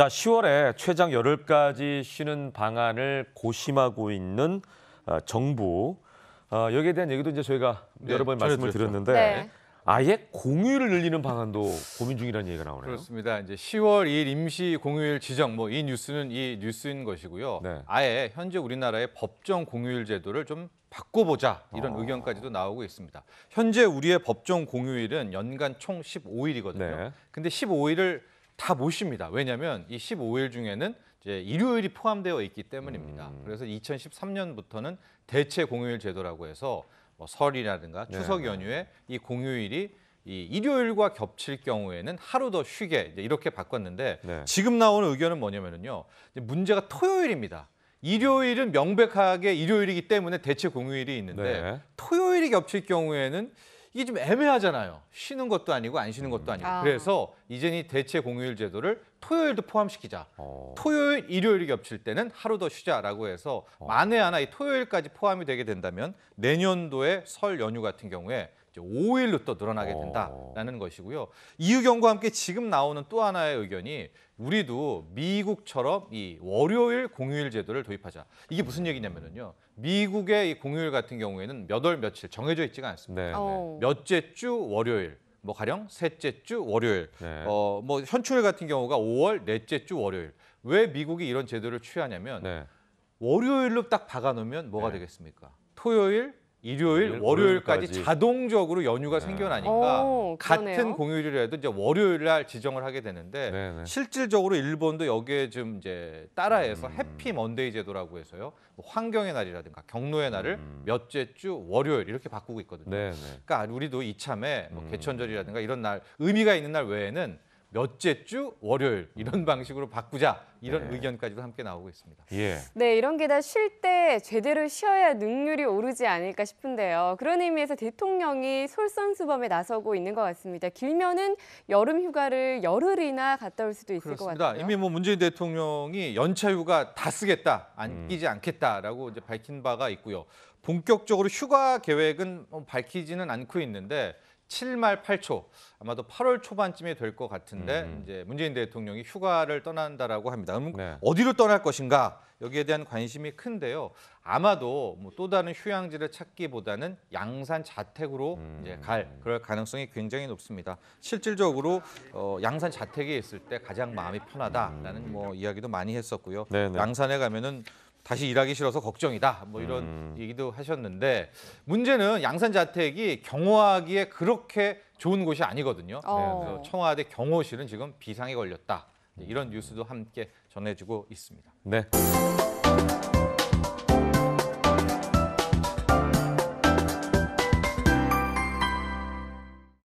자, 10월에 최장 열흘까지 쉬는 방안을 고심하고 있는 어, 정부. 어, 여기에 대한 얘기도 이제 저희가 네, 여러 번 말씀을 드렸는데 네. 아예 공휴일을 늘리는 방안도 고민 중이라는 얘기가 나오네요. 그렇습니다. 이제 10월 2일 임시 공휴일 지정 뭐 이 뉴스는 이 뉴스인 것이고요. 네. 아예 현재 우리나라의 법정 공휴일 제도를 좀 바꿔보자 이런 어... 의견까지도 나오고 있습니다. 현재 우리의 법정 공휴일은 연간 총 15일이거든요. 근데 15일을 다 모십니다. 왜냐하면 이 15일 중에는 이제 일요일이 포함되어 있기 때문입니다. 음. 그래서 2013년부터는 대체 공휴일 제도라고 해서 뭐 설이라든가 네. 추석 연휴에 이 공휴일이 이 일요일과 겹칠 경우에는 하루 더 쉬게 이렇게 바꿨는데 네. 지금 나오는 의견은 뭐냐면요 문제가 토요일입니다. 일요일은 명백하게 일요일이기 때문에 대체 공휴일이 있는데 네. 토요일이 겹칠 경우에는 이게 좀 애매하잖아요. 쉬는 것도 아니고 안 쉬는 것도 아니고. 음. 아. 그래서 이제는 이 대체 공휴일 제도를 토요일도 포함시키자. 어. 토요일, 일요일이 겹칠 때는 하루 더 쉬자라고 해서 어. 만에 하나 이 토요일까지 포함이 되게 된다면 내년도에 설 연휴 같은 경우에 이제 5일로 또 늘어나게 어. 된다라는 것이고요. 이의견과 함께 지금 나오는 또 하나의 의견이 우리도 미국처럼 이 월요일 공휴일 제도를 도입하자. 이게 무슨 얘기냐면은요. 미국의 이 공휴일 같은 경우에는 몇 월 며칠 정해져 있지가 않습니다. 네. 어. 네. 몇째 주 월요일 뭐 가령 셋째 주 월요일, 네. 어뭐 현충일 같은 경우가 5월 넷째 주 월요일. 왜 미국이 이런 제도를 취하냐면 네. 월요일로 딱 박아놓으면 뭐가 네. 되겠습니까? 토요일, 일요일, 일요일 월요일까지, 자동적으로 연휴가 네. 생겨나니까 오, 같은 공휴일이라도 이제 월요일 날 지정을 하게 되는데 네네. 네. 실질적으로 일본도 여기에 좀 이제 따라해서 음. 해피 먼데이 제도라고 해서요 뭐 환경의 날이라든가 경로의 날을 음. 몇째 주 월요일 이렇게 바꾸고 있거든요. 네네. 네. 그러니까 우리도 이참에 뭐 음. 개천절이라든가 이런 날 의미가 있는 날 외에는 몇째 주 월요일 이런 방식으로 바꾸자 이런 네. 의견까지도 함께 나오고 있습니다. 예. 네, 이런 게 다 쉴 때 제대로 쉬어야 능률이 오르지 않을까 싶은데요. 그런 의미에서 대통령이 솔선수범에 나서고 있는 것 같습니다. 길면은 여름 휴가를 열흘이나 갔다 올 수도 있을 그렇습니다. 것 같아요. 이미 뭐 문재인 대통령이 연차 휴가 다 쓰겠다, 안 음. 끼지 않겠다라고 이제 밝힌 바가 있고요. 본격적으로 휴가 계획은 뭐 밝히지는 않고 있는데 7말 8초 아마도 8월 초반쯤에 될 것 같은데 음. 이제 문재인 대통령이 휴가를 떠난다라고 합니다. 그럼 네. 어디로 떠날 것인가 여기에 대한 관심이 큰데요. 아마도 뭐또 다른 휴양지를 찾기보다는 양산 자택으로 음. 이제 갈 그럴 가능성이 굉장히 높습니다. 실질적으로 어, 양산 자택에 있을 때 가장 마음이 편하다라는 음. 뭐 이야기도 많이 했었고요. 네네. 네. 양산에 가면은 다시 일하기 싫어서 걱정이다. 뭐 이런 음. 얘기도 하셨는데 문제는 양산 자택이 경호하기에 그렇게 좋은 곳이 아니거든요. 어. 그래서 청와대 경호실은 지금 비상에 걸렸다. 이런 뉴스도 함께 전해지고 있습니다. 네.